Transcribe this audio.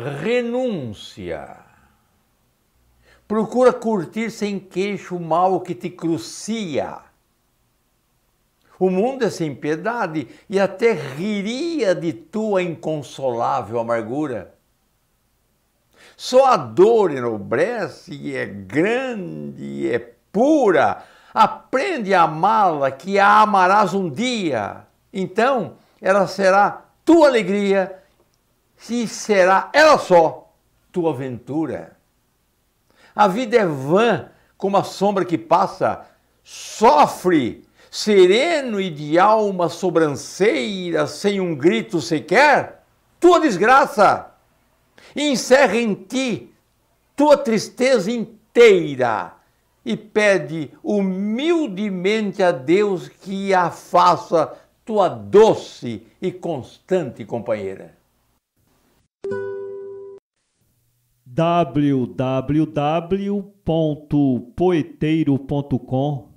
renúncia. Procura curtir sem queixo o mal que te crucia. O mundo é sem piedade e até riria de tua inconsolável amargura. Só a dor enobrece e é grande e é pura. Aprende a amá-la, que a amarás um dia. Então ela será tua alegria se será ela só tua ventura. A vida é vã como a sombra que passa, sofre, sereno e de alma sobranceira, sem um grito sequer, tua desgraça. encerra em ti tua tristeza inteira e pede humildemente a Deus que a faça tua doce e constante companheira. www.poeteiro.com